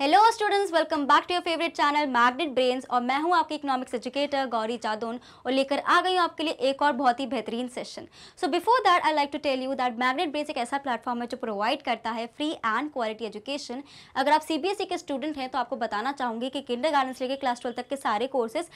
Hello students welcome back to your favourite channel magnet brains और मैं हूं आपकी इकोनॉमिक्स एजुकेटर गौरी जादोन और लेकर आ गई हूं आपके लिए एक और बहुत ही बेहतरीन session so before that I like to tell you that magnet brains एक ऐसा प्लेटफॉर्म है जो प्रोवाइड करता है फ्री एंड क्वालिटी एजुकेशन अगर आप सी e के स्टूडेंट हैं तो आपको बताना चाहूँगी कि किंडर गार्डन से लेकर क्लास ट्वेल्व तक के सारे courses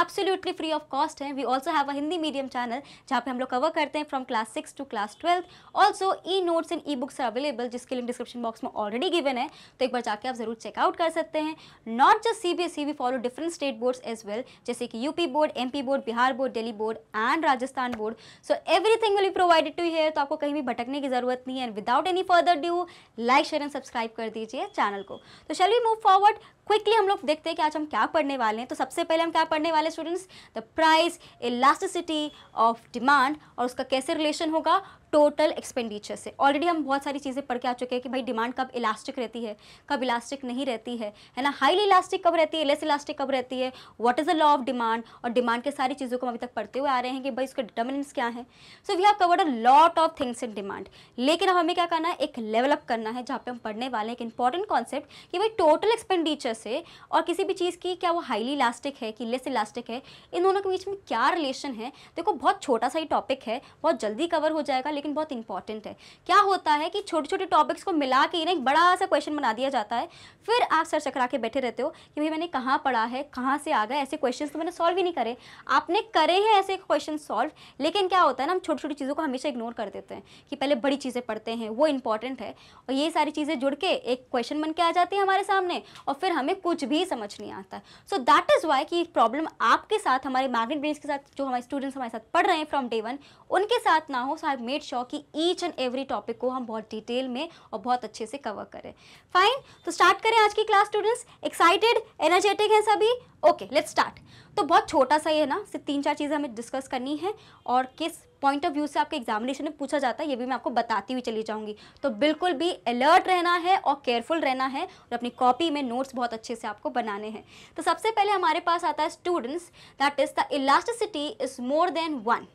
absolutely free of cost हैं we also have a Hindi medium channel जहाँ पे हम लोग कवर करते हैं from class six to class twelfth also e notes and E books available जिसके लिंक डिस्क्रिप्शन बॉक्स में ऑलरेडी गिवन है तो एक बार जाकर आप जरूर चेकआउट कर सकते हैं not just C B S E we follow different state boards as well जैसे कि UP board MP board Bihar board Delhi board and Rajasthan board so everything will be provided to here तो आपको कहीं भी भटकने की जरूरत नहीं है and without any further due like share and subscribe कर दीजिए चैनल को तो shall we move forward quickly हम लोग देखते हैं कि आज हम क्या पढ़ने वाले हैं तो सबसे पहले हम क्या पढ़ने वाले students the price elasticity of demand और उसका कैसे रिलेशन होगा टोटल एक्सपेंडिचर से ऑलरेडी हम बहुत सारी चीज़ें पढ़ के आ चुके हैं कि भाई डिमांड कब इलास्टिक रहती है कब इलास्टिक नहीं रहती है है ना हाईली इलास्टिक कब रहती है लेस इलास्टिक कब रहती है what is the law of demand और डिमांड के सारी चीज़ों को हम अभी तक पढ़ते हुए आ रहे हैं कि भाई उसके डिटर्मिनेंस क्या है so we have covered a lot of things in demand लेकिन अब हमें क्या करना है एक लेवलअप करना है जहाँ पर हम पढ़ने वाले हैं एक इंपॉर्टेंट कॉन्सेप्ट कि भाई टोटल एक्सपेंडिचर से और किसी भी चीज़ की क्या वो हाईली इलास्टिक है कि लेस इलास्टिक है इन दोनों के बीच में क्या रिलेशन है देखो बहुत छोटा सा ही टॉपिक है बहुत जल्दी कवर हो जाएगा लेकिन बहुत इंपॉर्टेंट है क्या होता है कि छोटे छोटे टॉपिक्स को मिला के ना एक बड़ा सा क्वेश्चन बना दिया जाता है फिर आप सर चकरा के बैठे रहते हो कि भाई मैंने कहाँ पढ़ा है कहाँ से आ गए ऐसे क्वेश्चन तो मैंने सॉल्व ही नहीं करे आपने करे हैं ऐसे क्वेश्चन सॉल्व लेकिन क्या होता है ना हम छोटी छोटी चीज़ों को हमेशा इग्नोर कर देते हैं कि पहले बड़ी चीज़ें पढ़ते हैं वो इंपॉर्टेंट है और ये सारी चीज़ें जुड़ के एक क्वेश्चन बन के आ जाती है हमारे सामने और फिर हम हमें कुछ भी समझ नहीं आता सो दैट इज़ वाई कि प्रॉब्लम आपके साथ हमारे मैग्नेट ब्रेन्स के साथ जो हमारे स्टूडेंट्स हमारे साथ पढ़ रहे हैं फ्रॉम डे वन उनके साथ ना हो सो आई मेड श्योर कि ईच एंड एवरी टॉपिक को हम बहुत डिटेल में और बहुत अच्छे से कवर करें फाइन तो स्टार्ट करें आज की क्लास स्टूडेंट्स एक्साइटेड एनर्जेटिक हैं सभी ओके लेट्स स्टार्ट तो बहुत छोटा सा ये है ना सिर्फ तीन चार चीज़ें हमें डिस्कस करनी है और किस पॉइंट ऑफ व्यू से आपके एग्जामिनेशन में पूछा जाता है ये भी मैं आपको बताती हुई चली जाऊँगी तो बिल्कुल भी अलर्ट रहना है और केयरफुल रहना है और अपनी कॉपी में नोट्स बहुत अच्छे से आपको बनाने हैं तो सबसे पहले हमारे पास आता है students that is the elasticity is more than one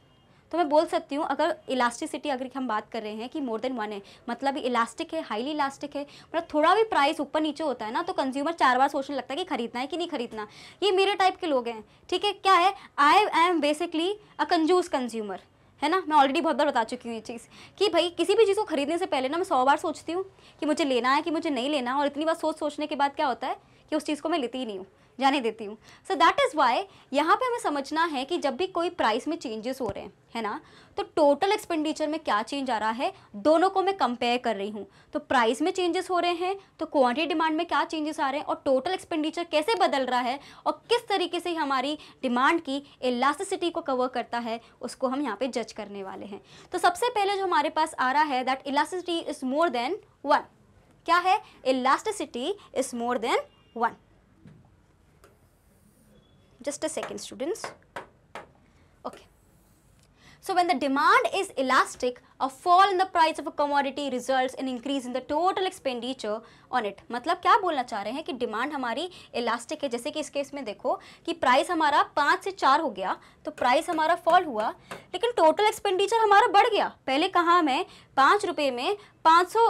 तो मैं बोल सकती हूँ अगर इलास्टिसिटी अगर हम बात कर रहे हैं कि मोर देन वन है मतलब इलास्टिक है हाईली इलास्टिक है मतलब थोड़ा भी प्राइस ऊपर नीचे होता है ना तो कंज्यूमर चार बार सोचने लगता है कि खरीदना है कि नहीं खरीदना ये मेरे टाइप के लोग हैं ठीक है क्या है आई एम बेसिकली अ कंजूस कंज्यूमर है ना मैं ऑलरेडी बहुत बार बता चुकी हूँ ये चीज़ कि भाई किसी भी चीज़ को खरीदने से पहले ना मैं सौ बार सोचती हूँ कि मुझे लेना है कि मुझे नहीं लेना और इतनी बार सोच सोचने के बाद क्या होता है कि उस चीज़ को मैं लेती ही नहीं हूँ जाने देती हूँ सो दैट इज़ वाई यहाँ पे हमें समझना है कि जब भी कोई प्राइस में चेंजेस हो रहे हैं है ना तो टोटल एक्सपेंडिचर में क्या चेंज आ रहा है दोनों को मैं कंपेयर कर रही हूँ तो प्राइस में चेंजेस हो रहे हैं तो क्वांटिटी डिमांड में क्या चेंजेस आ रहे हैं और टोटल एक्सपेंडिचर कैसे बदल रहा है और किस तरीके से हमारी डिमांड की इलास्टिसिटी को कवर करता है उसको हम यहाँ पे जज करने वाले हैं तो सबसे पहले जो हमारे पास आ रहा है that elasticity is more than one क्या है elasticity is more than one just a second students okay so when the demand is elastic, a fall in the price of a commodity results in increase in the total expenditure on it. matlab kya bolna cha rahe hain ki demand hamari elastic hai jaise ki is case mein dekho ki price hamara 5 se 4 ho gaya to price hamara fall hua lekin total expenditure hamara बढ़ gaya pehle कहाँ मैं 5 rupaye mein 500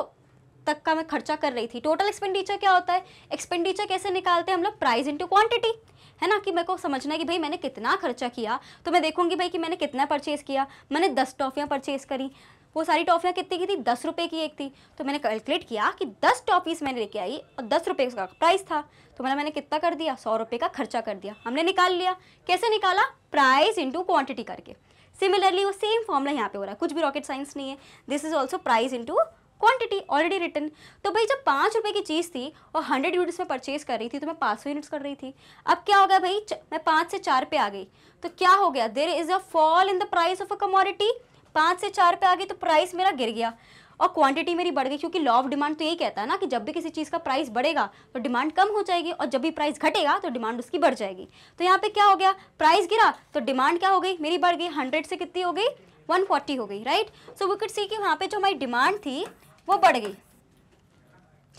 तक का मैं खर्चा कर रही थी टोटल एक्सपेंडिचर क्या होता है एक्सपेंडिचर कैसे निकालते हैं हम लोग प्राइस इंटू क्वांटिटी है ना कि मेरे को समझना है कि भाई मैंने कितना खर्चा किया तो मैं देखूंगी भाई कि मैंने कितना परचेज़ किया मैंने दस टॉफ़ियाँ परचेज़ करी वो सारी टॉफ़ियाँ कितनी की थी दस रुपये की एक थी तो मैंने कैलकुलेट किया कि दस टॉफ़ीज़ मैंने लेके आई और दस रुपये का प्राइस था तो मैंने मैंने कितना कर दिया सौ रुपये का खर्चा कर दिया हमने निकाल लिया कैसे निकाला प्राइस इंटू क्वान्टिटी करके सिमिलरली वो सेम फॉर्मला यहाँ पे हो रहा है कुछ भी रॉकेट साइंस नहीं है this is also price into quantity already written तो भाई जब पाँच रुपये की चीज़ थी और हंड्रेड यूनिट्स में परचेज कर रही थी तो मैं पाँच सौ यूनिट्स कर रही थी अब क्या हो गया भाई मैं पाँच से चार पे आ गई तो क्या हो गया there is a fall in the price of a commodity पाँच से चार पे आ गई तो प्राइस मेरा गिर गया और क्वांटिटी मेरी बढ़ गई क्योंकि लॉ ऑफ डिमांड तो यही कहता है ना कि जब भी किसी चीज़ का प्राइस बढ़ेगा तो डिमांड कम हो जाएगी और जब भी प्राइस घटेगा तो डिमांड उसकी बढ़ जाएगी तो यहाँ पे क्या हो गया प्राइस गिरा तो डिमांड क्या हो गई मेरी बढ़ गई हंड्रेड से कितनी हो गई 140 हो गई right so we could see कि वहाँ पे जो हमारी डिमांड थी वो बढ़ गई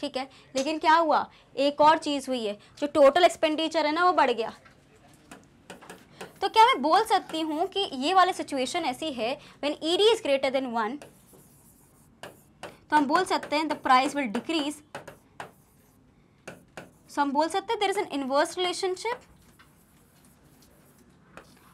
ठीक है लेकिन क्या हुआ एक और चीज़ हुई है जो टोटल एक्सपेंडिचर है ना वो बढ़ गया तो क्या मैं बोल सकती हूँ कि ये वाले सिचुएशन ऐसी है when E D is greater than one तो हम बोल सकते हैं द प्राइस विल डिक्रीज सो हम बोल सकते हैं there is an inverse relationship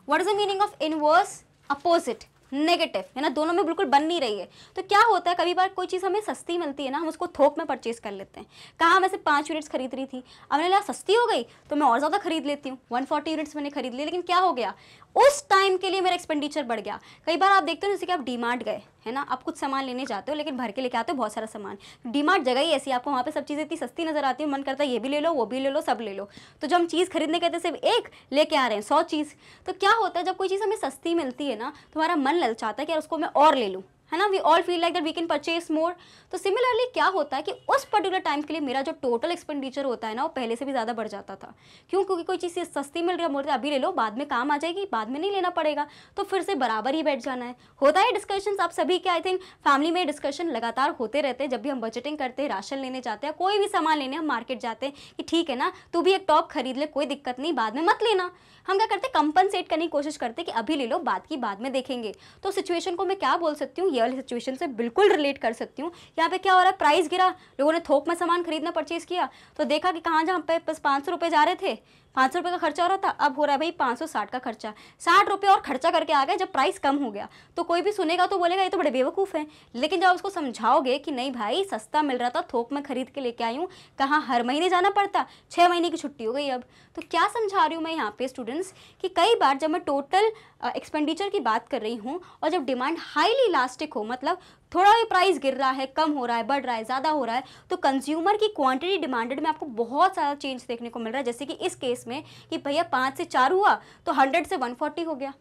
what is the meaning of inverse opposite negative है ना दोनों में बिल्कुल बन नहीं रही है तो क्या होता है कभी बार कोई चीज़ हमें सस्ती मिलती है ना हम उसको थोक में परचेज कर लेते हैं कहाँ मैं से पाँच यूनिट्स खरीद रही थी अब मैंने लगा सस्ती हो गई तो मैं और ज़्यादा खरीद लेती हूँ वन यूनिट्स मैंने खरीद ली लेकिन क्या हो गया उस टाइम के लिए मेरा एक्सपेंडिचर बढ़ गया कई बार आप देखते हो जैसे कि आप डीमार्ट गए है ना आप कुछ सामान लेने जाते हो लेकिन भर के लेके आते हो बहुत सारा सामान डीमार्ट जगह ही ऐसी आपको वहाँ पे सब चीज़ें इतनी सस्ती नजर आती है मन करता है ये भी ले लो वो भी ले लो सब ले लो तो जब हम चीज़ खरीदने कहते सिर्फ एक लेके आ रहे हैं सौ चीज़ तो क्या होता है जब कोई चीज़ हमें सस्ती मिलती है ना तो हमारा मन ललचाता है कि यार उसको मैं और ले लूँ है ना we all feel like that we can purchase more तो सिमिलरली क्या होता है कि उस पर्टिकुलर टाइम के लिए मेरा जो टोटल एक्सपेंडिचर होता है ना वो पहले से भी ज़्यादा बढ़ जाता था क्यों क्योंकि कोई चीज़ सस्ती मिल रही है बोलते अभी ले लो बाद में काम आ जाएगी बाद में नहीं लेना पड़ेगा तो फिर से बराबर ही बैठ जाना है होता है डिस्कशन आप सभी के आई थिंक फैमिली में डिस्कशन लगातार होते रहते हैं जब भी हम बजटिंग करते हैं राशन लेने जाते हैं कोई भी सामान लेने हम मार्केट जाते हैं कि ठीक है ना तू भी एक टॉप खरीद ले कोई दिक्कत नहीं बाद में मत लेना हम क्या करते कंपनसेट करने की कोशिश करते कि अभी ले लो बाद की बाद में देखेंगे तो सिचुएशन को मैं क्या बोल सकती हूँ ये वाली सिचुएशन से बिल्कुल रिलेट कर सकती हूँ यहाँ पे क्या हो रहा है प्राइस गिरा लोगों ने थोक में सामान खरीदना परचेज किया तो देखा कि कहाँ जहाँ पे बस पाँच सौ रुपये जा रहे थे पाँच सौ रुपये का खर्चा हो रहा था अब हो रहा है भाई पाँच सौ साठ का खर्चा साठ रुपये और खर्चा करके आ गए जब प्राइस कम हो गया तो कोई भी सुनेगा तो बोलेगा ये तो बड़े बेवकूफ़ हैं लेकिन जब उसको समझाओगे कि नहीं भाई सस्ता मिल रहा था थोक में खरीद के लेके आई हूँ कहाँ हर महीने जाना पड़ता छः महीने की छुट्टी हो गई अब तो क्या समझा रही हूँ मैं यहाँ पे स्टूडेंट्स कि कई बार जब मैं टोटल एक्सपेंडिचर की बात कर रही हूँ और जब डिमांड हाईली इलास्टिक हो मतलब थोड़ा भी प्राइस गिर रहा है कम हो रहा है बढ़ रहा है ज़्यादा हो रहा है तो कंज्यूमर की क्वांटिटी डिमांडेड में आपको बहुत सारा चेंज देखने को मिल रहा है जैसे कि इस केस में कि भैया पाँच से चार हुआ तो हंड्रेड से वन फोर्टी हो गया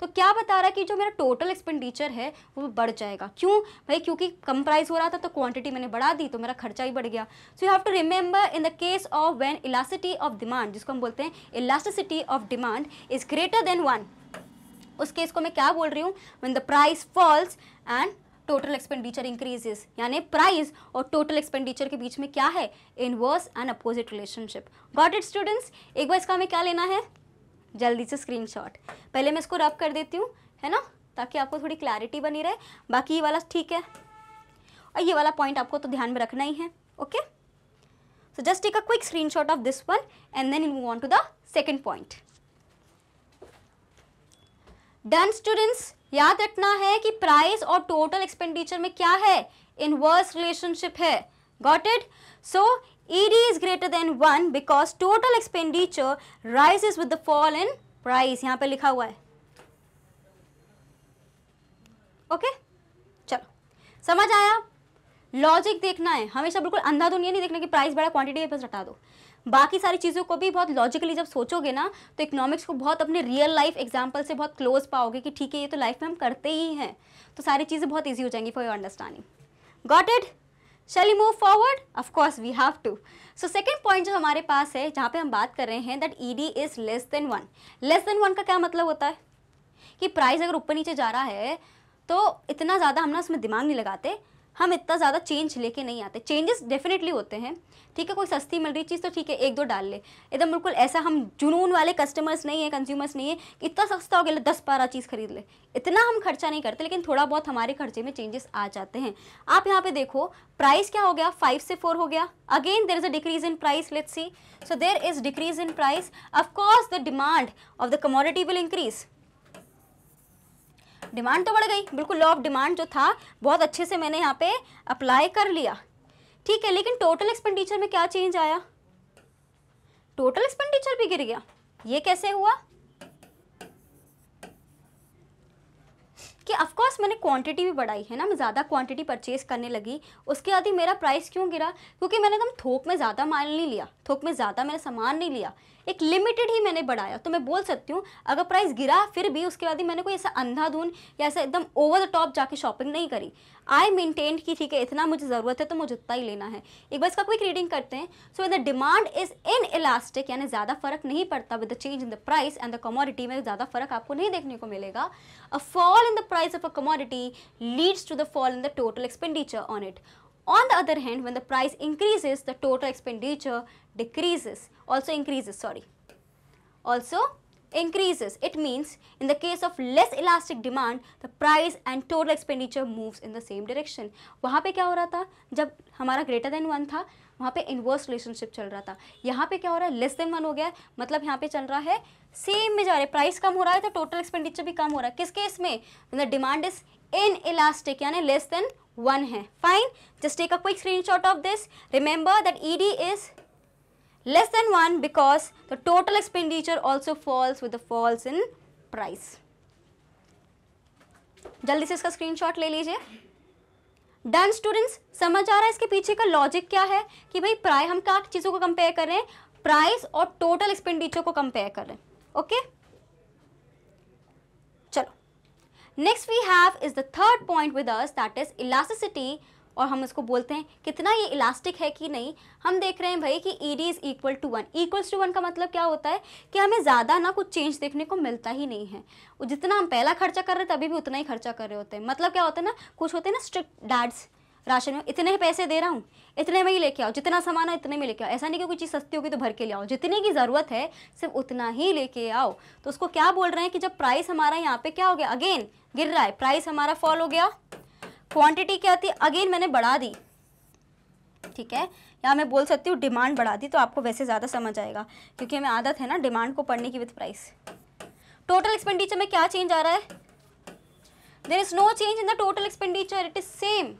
तो क्या बता रहा है कि जो मेरा टोटल एक्सपेंडिचर है वो बढ़ जाएगा क्यों भाई क्योंकि कम प्राइस हो रहा था तो क्वांटिटी मैंने बढ़ा दी तो मेरा खर्चा ही बढ़ गया so you have to remember in the case of when elasticity of demand जिसको हम बोलते हैं elasticity of demand is greater than one उस केस को मैं क्या बोल रही हूँ when the price falls and total expenditure increases यानी प्राइस और टोटल एक्सपेंडिचर के बीच में क्या है inverse and opposite relationship got it students एक बार इसका हमें क्या लेना है जल्दी से स्क्रीन पहले मैं इसको रब कर देती हूँ है ना ताकि आपको थोड़ी क्लैरिटी बनी रहे बाकी ये वाला ठीक है और ये वाला पॉइंट आपको तो ध्यान में रखना ही है okay so just take a quick screenshot of this one and then move on to the second point done students याद रखना है कि प्राइस और टोटल एक्सपेंडिचर में क्या है इनवर्स रिलेशनशिप है got it so D is greater than one because total expenditure rises with fall in price यहाँ पे लिखा हुआ है ओके okay? चलो समझ आया लॉजिक देखना है हमेशा बिल्कुल अंधाधुनिया नहीं देखना कि प्राइस बड़ा क्वांटिटी बस हटा दो बाकी सारी चीज़ों को भी बहुत लॉजिकली जब सोचोगे ना तो इकोनॉमिक्स को बहुत अपने रियल लाइफ एग्जाम्पल से बहुत क्लोज पाओगे कि ठीक है ये तो लाइफ में हम करते ही हैं तो सारी चीज़ें बहुत ईजी हो जाएंगी for your understanding got it shall we move forward of course we have to so second point जो हमारे पास है जहाँ पे हम बात कर रहे हैं that E D is less than one less than one का क्या मतलब होता है कि प्राइस अगर ऊपर नीचे जा रहा है तो इतना ज़्यादा हम ना उसमें दिमाग नहीं लगाते हम इतना ज़्यादा चेंज लेके नहीं आते चेंजेस डेफिनेटली होते हैं ठीक है कोई सस्ती मिल रही चीज़ तो ठीक है एक दो डाल ले एकदम बिल्कुल ऐसा हम जुनून वाले कस्टमर्स नहीं है कंज्यूमर्स नहीं है कि इतना सस्ता हो गया दस बारह चीज़ खरीद ले इतना हम खर्चा नहीं करते लेकिन थोड़ा बहुत हमारे खर्चे में चेंजेस आ जाते हैं आप यहाँ पे देखो प्राइस क्या हो गया फाइव से फोर हो गया again there is a decrease in price let's see so there is decrease in price of course the demand of the commodity will increase demand तो बढ़ गई बिल्कुल लॉ ऑफ डिमांड जो था बहुत अच्छे से मैंने यहाँ पे अप्लाई कर लिया ठीक है लेकिन टोटल एक्सपेंडिचर में क्या चेंज आया टोटल एक्सपेंडिचर भी गिर गया ये कैसे हुआ कि कोर्स मैंने क्वांटिटी भी बढ़ाई है ना मैं ज़्यादा क्वांटिटी परचेज करने लगी उसके बाद ही मेरा प्राइस क्यों गिरा क्योंकि मैंने एकदम थोक में ज़्यादा माल नहीं लिया थोक में ज़्यादा मैंने सामान नहीं लिया एक लिमिटेड ही मैंने बढ़ाया तो मैं बोल सकती हूँ अगर प्राइस गिरा फिर भी उसके बाद ही मैंने कोई ऐसा अंधाधुन या ऐसा एकदम ओवर द टॉप जाके शॉपिंग नहीं करी आई मेनटेन की ठीक है इतना मुझे ज़रूरत है तो मुझे उतना ही लेना है एक बार इसका क्विक रीडिंग करते हैं so the demand is inelastic यानी ज़्यादा फ़र्क नहीं पड़ता with the change in the price and the commodity में ज़्यादा फ़र्क आपको नहीं देखने को मिलेगा a fall in the price of a commodity leads to the fall in the total expenditure on it On the other hand, when the price increases, the total expenditure decreases, also increases, sorry. Also increases. It means in the case of less elastic demand, the price and total expenditure moves in the same direction. wahan pe kya ho raha tha jab hamara greater than 1 tha वहाँ पे inverse relationship चल रहा था यहाँ पे क्या हो रहा है less than वन हो गया मतलब यहाँ पे चल रहा है सेम में जा रहा है प्राइस कम हो रहा है तो टोटल एक्सपेंडिचर भी कम हो रहा है किस केस में the demand is inelastic यानी लेस देन वन है fine just take a quick shot of this remember that D is less than one because the total expenditure also falls with the falls in price जल्दी से इसका screenshot ले लीजिए done students समझ आ रहा है इसके पीछे का लॉजिक क्या है कि भाई प्राय हम क्या चीज़ों को कंपेयर कर रहे हैं प्राइस और टोटल एक्सपेंडिचर को कंपेयर कर रहे हैं okay okay? Next we have is the third point with us that is elasticity और हम उसको बोलते हैं कितना ये इलास्टिक है कि नहीं हम देख रहे हैं भाई कि E D is equal to one equals to one का मतलब क्या होता है कि हमें ज़्यादा ना कुछ चेंज देखने को मिलता ही नहीं है जितना हम पहला खर्चा कर रहे थे अभी भी उतना ही खर्चा कर रहे होते हैं मतलब क्या होता है ना कुछ होते हैं ना स्ट्रिक्ट डैड्स राशन में इतने पैसे दे रहा हूँ इतने में ही लेके आओ जितना सामान है इतने में लेके आओ ऐसा नहीं कि कोई चीज़ सस्ती होगी तो भर के ले आओ जितने की ज़रूरत है सिर्फ उतना ही लेके आओ तो उसको क्या बोल रहे हैं कि जब प्राइस हमारा यहाँ पे क्या हो गया अगेन गिर रहा है प्राइस हमारा फॉल हो गया क्वान्टिटी क्या थी अगेन मैंने बढ़ा दी ठीक है या मैं बोल सकती हूँ डिमांड बढ़ा दी तो आपको वैसे ज़्यादा समझ आएगा क्योंकि हमें आदत है ना डिमांड को पढ़ने की विथ प्राइस टोटल एक्सपेंडिचर में क्या चेंज आ रहा है there is no change in the total expenditure it is same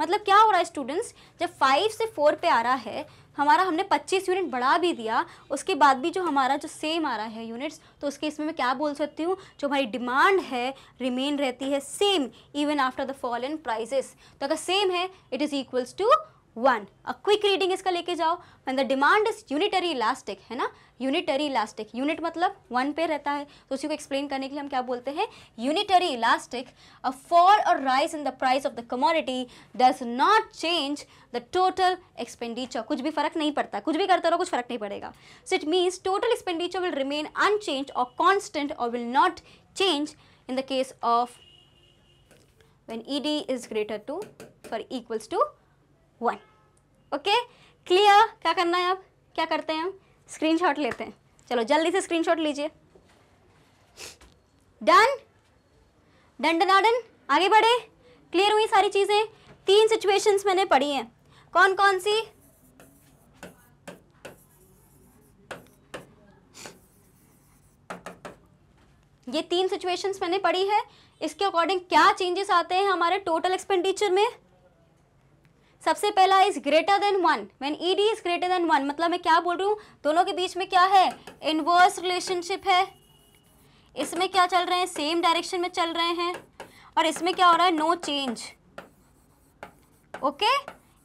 मतलब क्या हो रहा है स्टूडेंट्स जब फाइव से फोर पे आ रहा है हमारा हमने 25 यूनिट बढ़ा भी दिया उसके बाद भी जो हमारा जो सेम आ रहा है यूनिट्स तो उसके इसमें मैं क्या बोल सकती हूँ जो हमारी डिमांड है रिमेन रहती है same even after the fall in prices तो अगर सेम है it is equals to one a quick reading इसका लेके जाओ and the demand is unitary elastic है ना यूनिटरी इलास्टिक यूनिट मतलब वन पे रहता है तो उसी को एक्सप्लेन करने के लिए हम क्या बोलते हैं यूनिटरी इलास्टिक अ फॉल और rise in the price of the commodity does not change the total expenditure कुछ भी फर्क नहीं पड़ता कुछ भी करते रहो कुछ फर्क नहीं पड़ेगा so it means total expenditure will remain unchanged और कॉन्स्टेंट और will not change in the case of E D is greater to for equals to one okay clear क्या करना है अब क्या करते हैं हम स्क्रीनशॉट लेते हैं चलो जल्दी से स्क्रीनशॉट लीजिए डन डन डन डन आगे बढ़े क्लियर हुई सारी चीज़ें तीन सिचुएशंस मैंने पढ़ी हैं कौन कौन सी ये तीन सिचुएशंस मैंने पढ़ी है इसके अकॉर्डिंग क्या चेंजेस आते हैं हमारे टोटल एक्सपेंडिचर में सबसे पहला is greater than one when E D is greater than one मतलब मैं क्या बोल रही हूँ दोनों के बीच में क्या है इनवर्स रिलेशनशिप है इसमें क्या चल रहे हैं सेम डायरेक्शन में चल रहे हैं और इसमें क्या हो रहा है नो चेंज ओके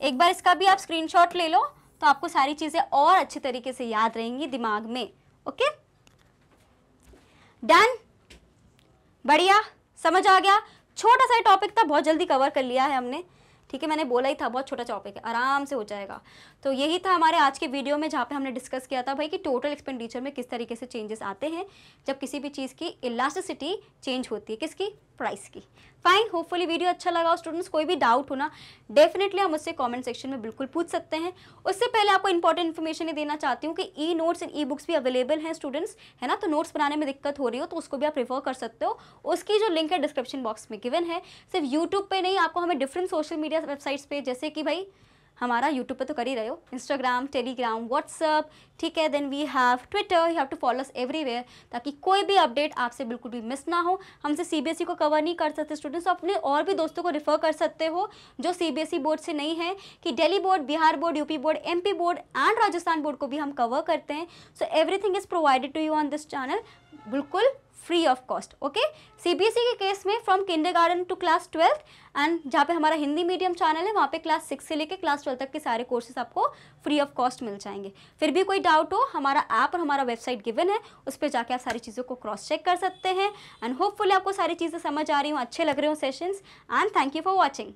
एक बार इसका भी आप शॉट ले लो तो आपको सारी चीज़ें और अच्छे तरीके से याद रहेंगी दिमाग में ओके डन बढ़िया समझ आ गया छोटा सा टॉपिक था बहुत जल्दी कवर कर लिया है हमने ठीक है मैंने बोला ही था बहुत छोटा टॉपिक है आराम से हो जाएगा तो यही था हमारे आज के वीडियो में जहाँ पे हमने डिस्कस किया था भाई कि टोटल एक्सपेंडिचर में किस तरीके से चेंजेस आते हैं जब किसी भी चीज़ की इलास्टिसिटी चेंज होती है किसकी प्राइस की फाइन होपफुली वीडियो अच्छा लगा हो स्टूडेंट्स कोई भी डाउट होना डेफिनेटली हम उससे कॉमेंट सेक्शन में बिल्कुल पूछ सकते हैं उससे पहले आपको इंपॉर्टेंट इन्फॉर्मेशन ये देना चाहती हूँ कि E notes and E books भी अवेलेबल हैं स्टूडेंट्स है ना तो नोट्स बनाने में दिक्कत हो रही हो तो उसको भी आप प्रीफर कर सकते हो उसकी जो लिंक है डिस्क्रिप्शन बॉक्स में गिवन है सिर्फ यूट्यूब पर नहीं आपको हमें different social media media websites पे जैसे कि भाई हमारा यूट्यूब पे तो कर ही रहे हो इंस्टाग्राम टेलीग्राम व्हाट्सअप ठीक है then we have Twitter you have to follow us everywhere ताकि कोई भी अपडेट आपसे बिल्कुल भी मिस ना हो हमसे सीबीएसई e को कवर नहीं कर सकते स्टूडेंट्स तो अपने और भी दोस्तों को रिफर कर सकते हो जो सीबीएसई बोर्ड e से नहीं है कि Delhi board Bihar board UP board MP board and Rajasthan board को भी हम कवर करते हैं so everything is provided to you on this channel बिल्कुल free of cost okay CBSE के केस में from garden to class twelfth and जहाँ पे हमारा हिंदी मीडियम चैनल है वहाँ पे क्लास सिक्स से लेकर क्लास ट्वेल्थ तक के सारे कोर्सेज आपको फ्री ऑफ कॉस्ट मिल जाएंगे फिर भी कोई डाउट हो हमारा ऐप और हमारा वेबसाइट गिवन है उस पर जाके आप सारी चीज़ों को क्रॉस चेक कर सकते हैं एंड होपफुली आपको सारी चीज़ें समझ आ रही हूँ अच्छे लग रहे हो sessions and thank you for watching